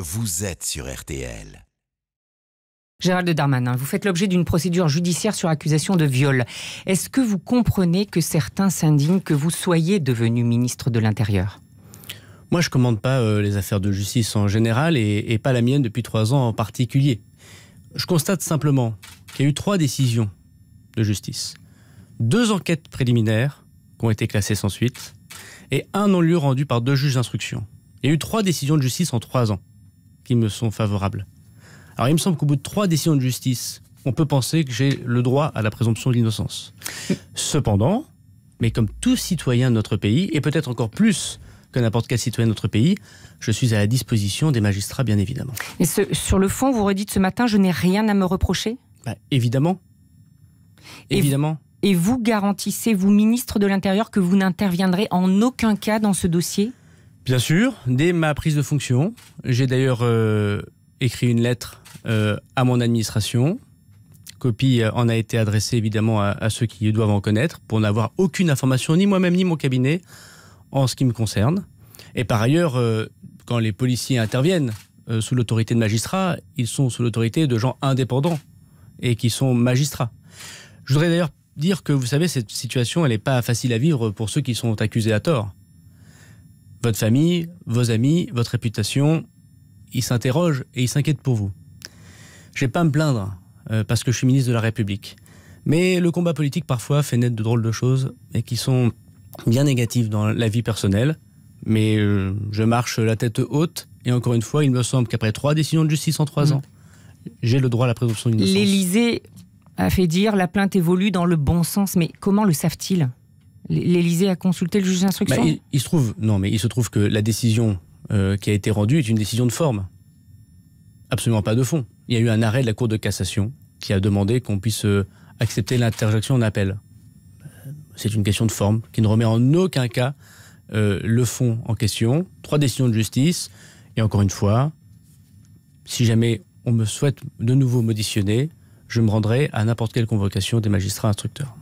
Vous êtes sur RTL. Gérald Darmanin, vous faites l'objet d'une procédure judiciaire sur accusation de viol. Est-ce que vous comprenez que certains s'indignent que vous soyez devenu ministre de l'Intérieur Moi, je ne commande pas euh, les affaires de justice en général et, et pas la mienne depuis trois ans en particulier. Je constate simplement qu'il y a eu trois décisions de justice. Deux enquêtes préliminaires qui ont été classées sans suite et un non-lieu rendu par deux juges d'instruction. Il y a eu trois décisions de justice en trois ans qui me sont favorables. Alors il me semble qu'au bout de trois décisions de justice, on peut penser que j'ai le droit à la présomption d'innocence. Cependant, mais comme tout citoyen de notre pays, et peut-être encore plus que n'importe quel citoyen de notre pays, je suis à la disposition des magistrats, bien évidemment. Et sur le fond, vous redites ce matin, je n'ai rien à me reprocher bah, Évidemment. évidemment. Et vous garantissez, vous, ministre de l'Intérieur, que vous n'interviendrez en aucun cas dans ce dossier Bien sûr, dès ma prise de fonction, j'ai d'ailleurs euh, écrit une lettre euh, à mon administration. Copie euh, en a été adressée évidemment à, ceux qui doivent en connaître pour n'avoir aucune information, ni moi-même, ni mon cabinet, en ce qui me concerne. Et par ailleurs, quand les policiers interviennent sous l'autorité de magistrats, ils sont sous l'autorité de gens indépendants et qui sont magistrats. Je voudrais d'ailleurs dire que, vous savez, cette situation, elle n'est pas facile à vivre pour ceux qui sont accusés à tort votre famille, vos amis, votre réputation, ils s'interrogent et ils s'inquiètent pour vous. Je vais pas me plaindre euh, parce que je suis ministre de la République. Mais le combat politique parfois fait naître de drôles de choses et qui sont bien négatives dans la vie personnelle. Mais euh, je marche la tête haute et encore une fois, il me semble qu'après trois décisions de justice en trois mm. ans, j'ai le droit à la présomption d'innocence. L'Élysée a fait dire la plainte évolue dans le bon sens, mais comment le savent-ils L'Élysée a consulté le juge d'instruction bah, il, se trouve, non, mais il se trouve que la décision euh, qui a été rendue est une décision de forme, absolument pas de fond. Il y a eu un arrêt de la Cour de cassation qui a demandé qu'on puisse euh, accepter l'interjection en appel. C'est une question de forme qui ne remet en aucun cas euh, le fond en question. Trois décisions de justice. Et encore une fois, si jamais on me souhaite de nouveau m'auditionner, je me rendrai à n'importe quelle convocation des magistrats instructeurs.